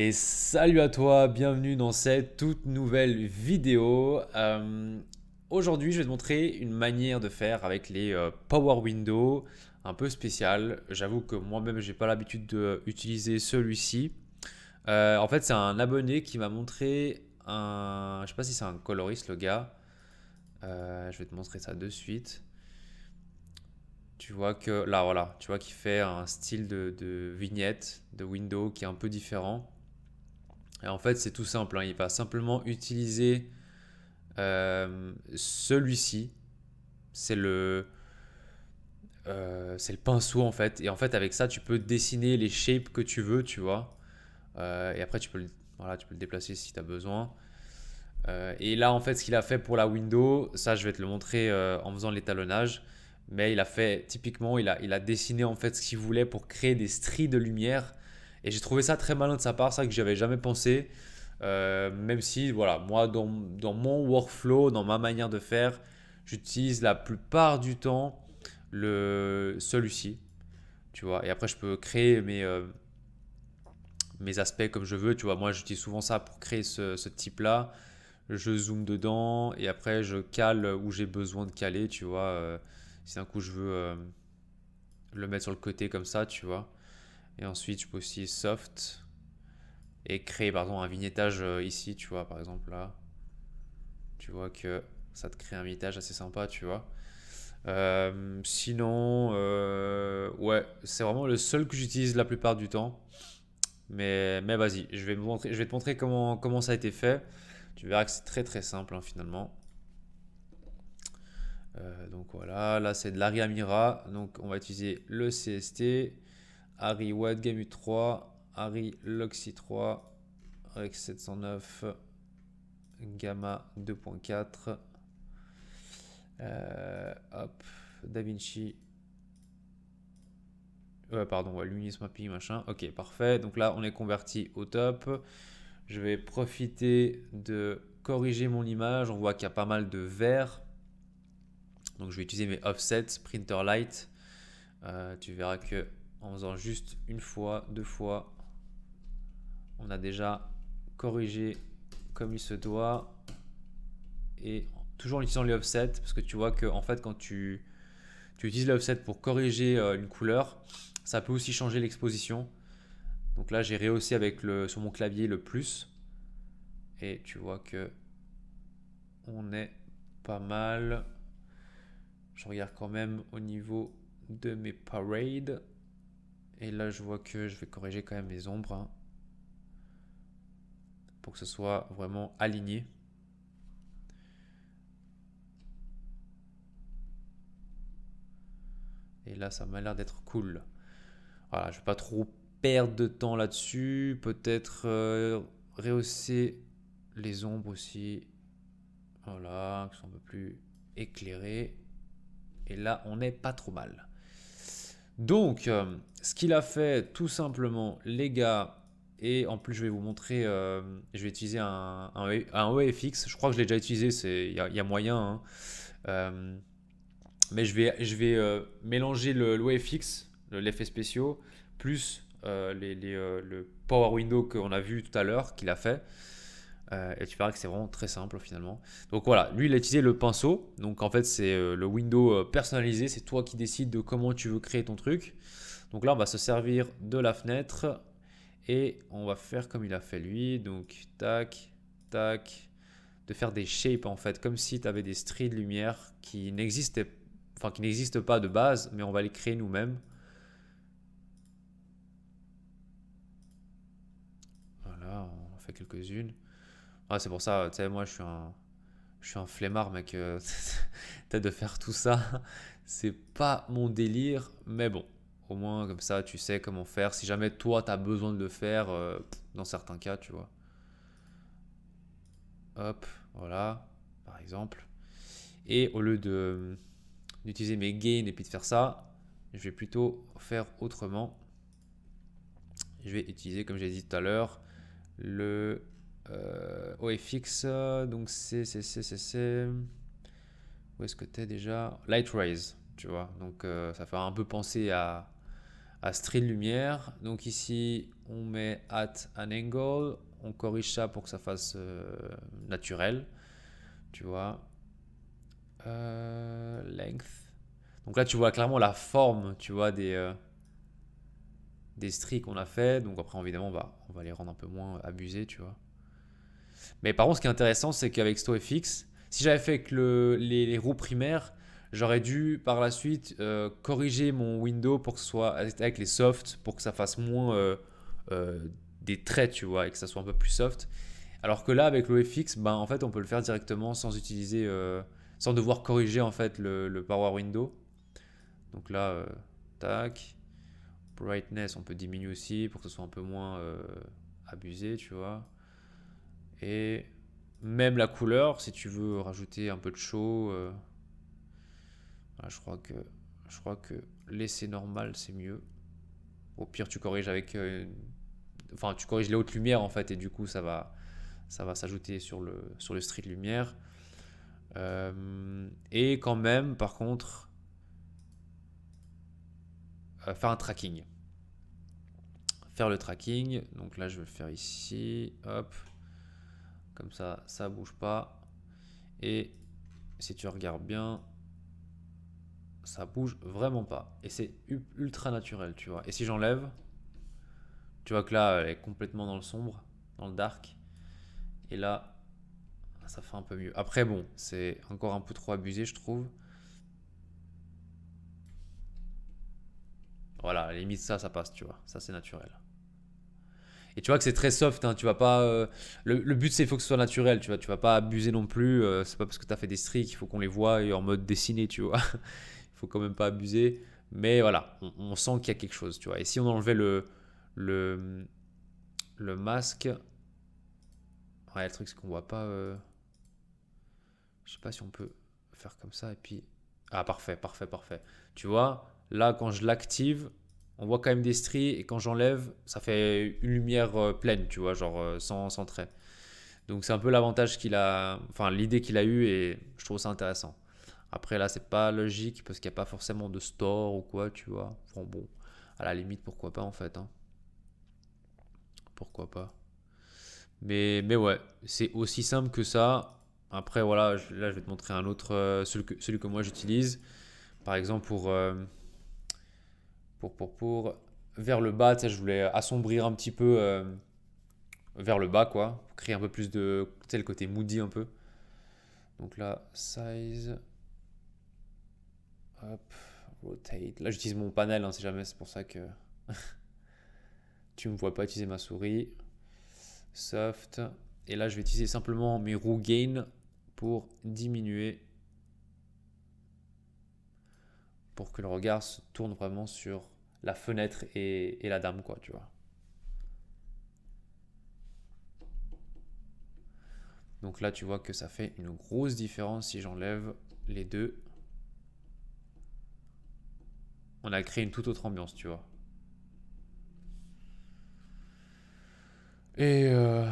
Et salut à toi, bienvenue dans cette toute nouvelle vidéo. Euh, aujourd'hui, je vais te montrer une manière de faire avec les euh, Power Windows un peu spécial. J'avoue que moi-même, j'ai pas l'habitude d'utiliser celui-ci. Euh, en fait, c'est un abonné qui m'a montré un... Je sais pas si c'est un coloriste, le gars. je vais te montrer ça de suite. Tu vois que là, voilà, tu vois qu'il fait un style de, de vignette, de window qui est un peu différent. Et en fait, c'est tout simple. Hein. Il va simplement utiliser euh, celui-ci. C'est le, euh, c'est le pinceau en fait. Et en fait, avec ça, tu peux dessiner les shapes que tu veux, tu vois. Euh, et après, tu peux, le, voilà, tu peux le déplacer si tu as besoin. et là, en fait, ce qu'il a fait pour la window, ça, je vais te le montrer en faisant l'étalonnage. Mais il a fait, typiquement, il a, il a dessiné en fait ce qu'il voulait pour créer des stries de lumière et j'ai trouvé ça très malin de sa part, ça que j'avais jamais pensé. Euh, même si, voilà, moi, dans, mon workflow, dans ma manière de faire, j'utilise la plupart du temps le celui-ci. Tu vois, et après, je peux créer mes, euh, mes aspects comme je veux. Tu vois, moi, j'utilise souvent ça pour créer ce, type-là. Je zoome dedans et après, je cale où j'ai besoin de caler. Tu vois, euh, si d'un coup, je veux le mettre sur le côté comme ça, tu vois. Et ensuite, je peux aussi soft et créer pardon, un vignettage euh, ici, tu vois, par exemple là. Tu vois que ça te crée un vignettage assez sympa, tu vois. Euh, sinon, euh, ouais, c'est vraiment le seul que j'utilise la plupart du temps. Mais, mais vas-y, je, vais montrer, je vais te montrer comment, comment ça a été fait. Tu verras que c'est très très simple hein, finalement. donc voilà, là c'est de l'Ariamira. Donc on va utiliser le CST. Harry White, Gamut 3 Harry Loxy 3, Rex 709, Gamma 2.4, euh, hop, Da Vinci. pardon, ouais, Lunis machin. Ok, parfait. Donc là, on est converti au top. Je vais profiter de corriger mon image. On voit qu'il y a pas mal de vert. Donc je vais utiliser mes offsets, Printer Light. Euh, tu verras que en faisant juste une fois, deux fois, on a déjà corrigé comme il se doit et toujours en utilisant les offsets parce que tu vois que en fait quand tu, tu utilises l'offset pour corriger euh, une couleur, ça peut aussi changer l'exposition. Donc là j'ai rehaussé avec le, sur mon clavier le plus et tu vois que on est pas mal. Je regarde quand même au niveau de mes parades. Et là, je vois que je vais corriger quand même les ombres hein, pour que ce soit vraiment aligné. Et là, ça m'a l'air d'être cool. Voilà, je vais pas trop perdre de temps là-dessus. Peut-être euh, rehausser les ombres aussi. Voilà, qui sont un peu plus éclairé. Et là, on n'est pas trop mal. Donc, euh, ce qu'il a fait, tout simplement, les gars, et en plus, je vais vous montrer, euh, je vais utiliser un, OFX. E, e je crois que je l'ai déjà utilisé, il y, a moyen. Hein. Euh, mais je vais, je vais mélanger l'OFX, e l'effet spécial, plus le Power Window qu'on a vu tout à l'heure, qu'il a fait. Euh, et tu verras que c'est vraiment très simple finalement. Donc voilà, lui il a utilisé le pinceau. Donc en fait c'est euh, le window euh, personnalisé, c'est toi qui décides de comment tu veux créer ton truc. Donc là on va se servir de la fenêtre et on va faire comme il a fait lui. Donc tac, tac, de faire des shapes en fait, comme si tu avais des stries de lumière qui n'existaient enfin qui n'existent pas de base, mais on va les créer nous-mêmes. Voilà, on en fait quelques-unes. Ah, c'est pour ça, tu sais, moi je suis un, je suis un flemmard, mec. T'as euh, de faire tout ça, c'est pas mon délire, mais bon, au moins comme ça, tu sais comment faire. Si jamais toi t'as besoin de le faire, euh, dans certains cas, tu vois. Hop, voilà, par exemple. Et au lieu de d'utiliser mes gains et puis de faire ça, je vais plutôt faire autrement. Je vais utiliser, comme j'ai dit tout à l'heure, le euh, OFX, donc c'est, c'est, c'est, c'est, Où est-ce que t'es déjà Light Rays tu vois. Donc euh, ça fait un peu penser à, à Lumière. Donc ici, on met at an angle. On corrige ça pour que ça fasse euh, naturel, tu vois. Euh, length. Donc là, tu vois clairement la forme, tu vois, des des stries qu'on a fait. Donc après, évidemment, on va, on va les rendre un peu moins abusés, tu vois. Mais par contre, ce qui est intéressant, c'est qu'avec StoFX, si j'avais fait avec les, roues primaires, j'aurais dû par la suite euh, corriger mon window pour que ce soit avec les softs, pour que ça fasse moins euh, euh, des traits, tu vois, et que ça soit un peu plus soft. Alors que là, avec l'OFX, ben, en fait, on peut le faire directement sans utiliser, sans devoir corriger en fait le, le power window. Donc là, tac. Brightness, on peut diminuer aussi pour que ce soit un peu moins abusé, tu vois. Et même la couleur, si tu veux rajouter un peu de chaud, euh, ah, je, crois que, laisser normal, c'est mieux. Au pire, tu corriges avec... Euh, enfin, tu corriges les hautes lumières, en fait, et du coup, ça va, s'ajouter sur le, sur le street lumière. Euh, et quand même, par contre, faire un tracking. Faire le tracking. Donc là, je vais le faire ici. Hop. Comme ça, ça bouge pas. Et si tu regardes bien, ça bouge vraiment pas. Et c'est ultra naturel, tu vois. Et si j'enlève, tu vois que là, elle est complètement dans le sombre, dans le dark. Et là, ça fait un peu mieux. Après, bon, c'est encore un peu trop abusé, je trouve. Voilà, à la limite, ça, ça passe, tu vois. Ça, c'est naturel. Et tu vois que c'est très soft, hein, tu vas pas. Euh, le, but c'est qu'il faut que ce soit naturel, tu vois, tu vas pas abuser non plus. Euh, c'est pas parce que tu as fait des streaks, il faut qu'on les voit en mode dessiné, tu vois. il faut quand même pas abuser. Mais voilà, on, sent qu'il y a quelque chose, tu vois. Et si on enlevait le, le, le masque. Ouais, le truc c'est qu'on voit pas. Euh, je sais pas si on peut faire comme ça et puis. Ah, parfait, parfait, parfait. Tu vois, là quand je l'active, on voit quand même des stries et quand j'enlève, ça fait une lumière euh, pleine, tu vois, genre euh, sans, sans trait. Donc c'est un peu l'avantage qu'il a, enfin l'idée qu'il a eue et je trouve ça intéressant. Après là, c'est pas logique parce qu'il n'y a pas forcément de store ou quoi, tu vois. bon bon, à la limite, pourquoi pas en fait. Hein. Pourquoi pas. Mais, mais ouais, c'est aussi simple que ça. Après voilà, là je vais te montrer un autre, euh, que, celui que moi j'utilise. Par exemple pour pour, pour, pour, vers le bas, tu sais, je voulais assombrir un petit peu euh, vers le bas, quoi, créer un peu plus de, tu sais, le côté moody un peu. Donc là, size, hop, rotate. Là, j'utilise mon panel, hein, si jamais, c'est pour ça que tu me vois pas utiliser ma souris. Soft. Et là, je vais utiliser simplement mes roues gain pour diminuer pour que le regard se tourne vraiment sur la fenêtre et, la dame, quoi, tu vois. Donc là, tu vois que ça fait une grosse différence si j'enlève les deux. On a créé une toute autre ambiance, tu vois. Et, euh,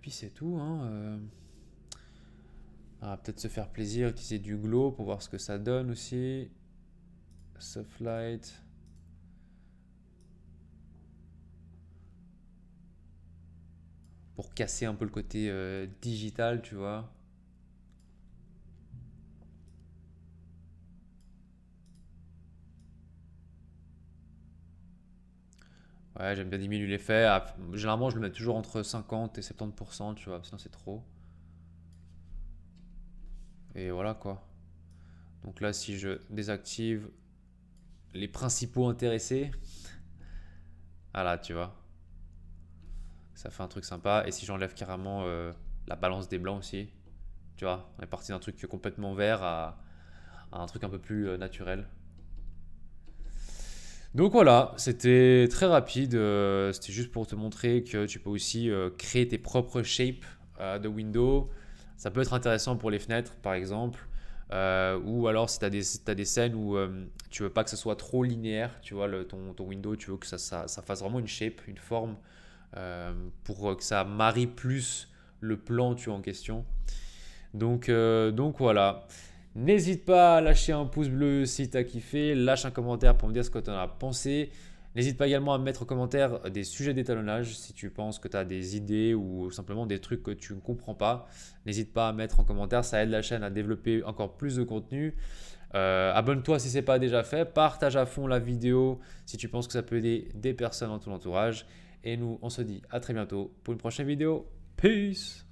puis c'est tout. Hein, euh. On va peut-être se faire plaisir, utiliser du glow pour voir ce que ça donne aussi. Soft pour casser un peu le côté euh, digital, tu vois. Ouais, j'aime bien diminuer l'effet. Ah, généralement, je le mets toujours entre 50 et 70%, tu vois, sinon c'est trop. Et voilà quoi. Donc là, si je désactive les principaux intéressés. Ah là, tu vois. Ça fait un truc sympa. Et si j'enlève carrément euh, la balance des blancs aussi, tu vois, on est parti d'un truc complètement vert à, un truc un peu plus euh, naturel. Donc voilà, c'était très rapide. Euh, c'était juste pour te montrer que tu peux aussi créer tes propres shapes de Windows. Ça peut être intéressant pour les fenêtres, par exemple. Euh, ou alors si tu as, des scènes où euh, tu veux pas que ce soit trop linéaire, tu vois, ton, window, tu veux que ça, ça, fasse vraiment une shape, une forme, euh, pour que ça marie plus le plan tu en question. Donc, donc voilà. N'hésite pas à lâcher un pouce bleu si tu as kiffé, lâche un commentaire pour me dire ce que tu en as pensé. N'hésite pas également à mettre en commentaire euh, des sujets d'étalonnage si tu penses que tu as des idées ou simplement des trucs que tu ne comprends pas. N'hésite pas à mettre en commentaire, ça aide la chaîne à développer encore plus de contenu. Euh, abonne-toi si ce n'est pas déjà fait, partage à fond la vidéo si tu penses que ça peut aider des personnes dans ton entourage. Et nous, on se dit à très bientôt pour une prochaine vidéo. Peace